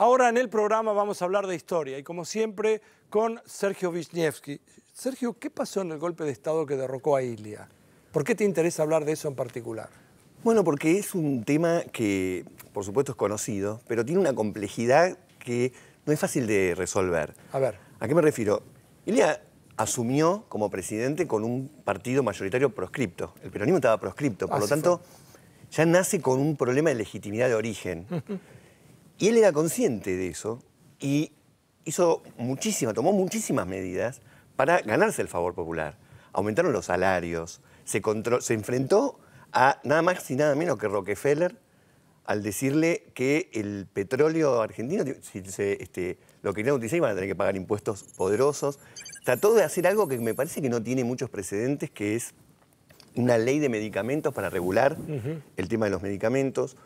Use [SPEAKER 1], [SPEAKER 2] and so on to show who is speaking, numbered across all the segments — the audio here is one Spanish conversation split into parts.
[SPEAKER 1] Ahora en el programa vamos a hablar de historia y como siempre con Sergio Wisniewski. Sergio, ¿qué pasó en el golpe de Estado que derrocó a Ilia? ¿Por qué te interesa hablar de eso en particular?
[SPEAKER 2] Bueno, porque es un tema que por supuesto es conocido, pero tiene una complejidad que no es fácil de resolver. A ver. ¿A qué me refiero? Ilia asumió como presidente con un partido mayoritario proscripto. El peronismo estaba proscripto, por lo tanto, ya nace con un problema de legitimidad de origen. Y él era consciente de eso y hizo muchísimas, tomó muchísimas medidas para ganarse el favor popular. Aumentaron los salarios, se, se enfrentó a nada más y nada menos que Rockefeller al decirle que el petróleo argentino, si se, este, lo querían utilizar, iban a tener que pagar impuestos poderosos. Trató de hacer algo que me parece que no tiene muchos precedentes, que es una ley de medicamentos para regular el tema de los medicamentos.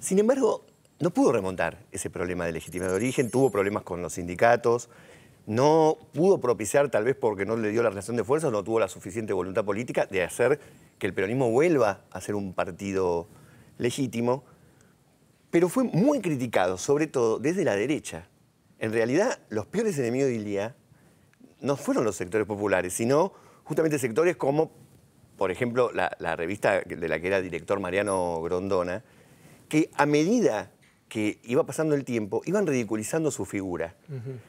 [SPEAKER 2] Sin embargo, no pudo remontar ese problema de legitimidad de origen, tuvo problemas con los sindicatos, no pudo propiciar, tal vez porque no le dio la relación de fuerzas, no tuvo la suficiente voluntad política de hacer que el peronismo vuelva a ser un partido legítimo, pero fue muy criticado, sobre todo desde la derecha. En realidad, los peores enemigos de día no fueron los sectores populares, sino justamente sectores como, por ejemplo, la revista de la que era director Mariano Grondona, que a medida que iba pasando el tiempo, iban ridiculizando su figura.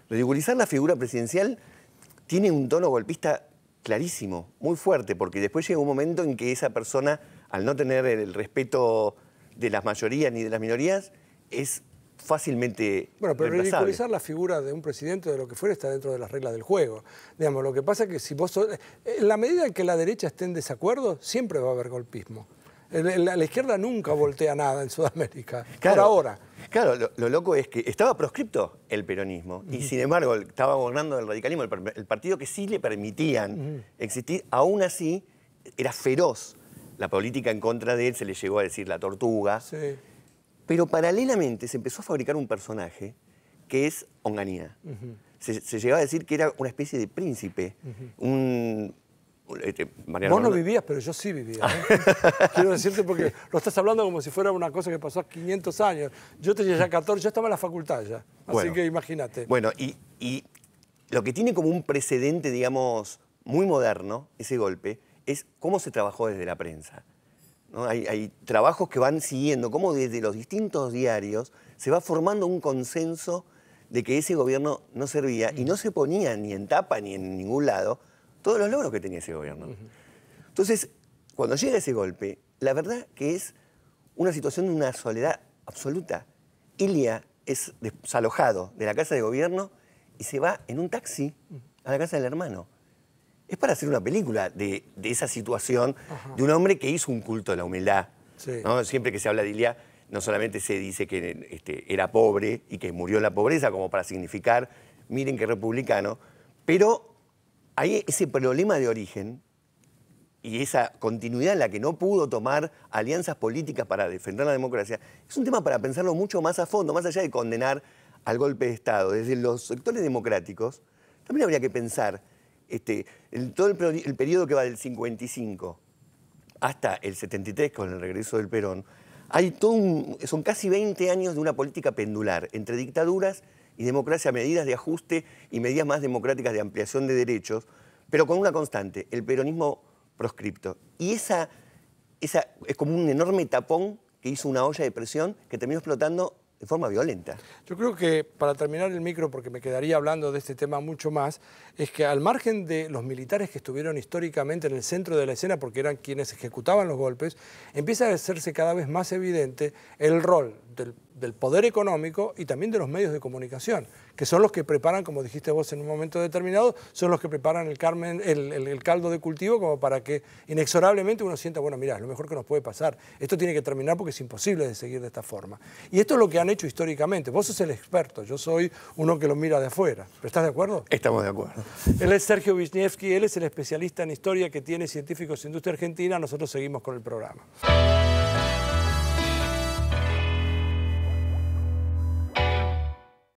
[SPEAKER 2] Ridiculizar la figura presidencial tiene un tono golpista clarísimo, muy fuerte, porque después llega un momento en que esa persona, al no tener el respeto de las mayorías ni de las minorías, es fácilmente Bueno, pero ridiculizar
[SPEAKER 1] la figura de un presidente de lo que fuera está dentro de las reglas del juego. Digamos, lo que pasa es que si vos... Eh, en la medida en que la derecha esté en desacuerdo, siempre va a haber golpismo. La, izquierda nunca voltea nada en Sudamérica, por ahora.
[SPEAKER 2] Claro, lo, loco es que estaba proscripto el peronismo y sin embargo estaba gobernando el radicalismo, el, partido que sí le permitían existir, aún así era feroz. La política en contra de él se le llegó a decir la tortuga. Pero paralelamente se empezó a fabricar un personaje que es Onganía. se, se, llegaba a decir que era una especie de príncipe, un, este, Vos no
[SPEAKER 1] vivías, pero yo sí vivía. ¿eh? Quiero decirte porque lo estás hablando como si fuera una cosa que pasó 500 años. Yo tenía ya 14, ya estaba en la facultad ya. Así que imagínate. Bueno,
[SPEAKER 2] y, lo que tiene como un precedente, digamos, muy moderno, ese golpe, es cómo se trabajó desde la prensa. ¿No? Hay, hay, trabajos que van siguiendo, cómo desde los distintos diarios se va formando un consenso de que ese gobierno no servía y mm. no se ponía ni en tapa ni en ningún lado todos los logros que tenía ese gobierno. Entonces, cuando llega ese golpe, la verdad que es una situación de una soledad absoluta. Ilia es desalojado de la casa de gobierno y se va en un taxi a la casa del hermano. Es para hacer una película de, esa situación de un hombre que hizo un culto a la humildad. Siempre que se habla de Ilia, no solamente se dice que este, era pobre y que murió en la pobreza como para significar, miren qué republicano, pero hay ese problema de origen y esa continuidad en la que no pudo tomar alianzas políticas para defender la democracia, es un tema para pensarlo mucho más a fondo, más allá de condenar al golpe de Estado. Desde los sectores democráticos, también habría que pensar este, todo el, periodo que va del 55 hasta el 73 con el regreso del Perón, hay son casi 20 años de una política pendular entre dictaduras y democracia, medidas de ajuste y medidas más democráticas de ampliación de derechos, pero con una constante, el peronismo proscripto. Y esa, esa es como un enorme tapón que hizo una olla de presión que terminó explotando de forma violenta.
[SPEAKER 1] Yo creo que para terminar el micro, porque me quedaría hablando de este tema mucho más, es que al margen de los militares que estuvieron históricamente en el centro de la escena, porque eran quienes ejecutaban los golpes, empieza a hacerse cada vez más evidente el rol del del poder económico y también de los medios de comunicación, que son los que preparan, como dijiste vos en un momento determinado, son los que preparan el, carmen, el, caldo de cultivo como para que inexorablemente uno sienta, bueno, mira, es lo mejor que nos puede pasar, esto tiene que terminar porque es imposible de seguir de esta forma. Y esto es lo que han hecho históricamente. Vos sos el experto, yo soy uno que lo mira de afuera. ¿Estás de acuerdo?
[SPEAKER 2] Estamos de acuerdo. Él es
[SPEAKER 1] Sergio Wisniewski, él es el especialista en historia que tiene Científicos e Industria Argentina, nosotros seguimos con el programa.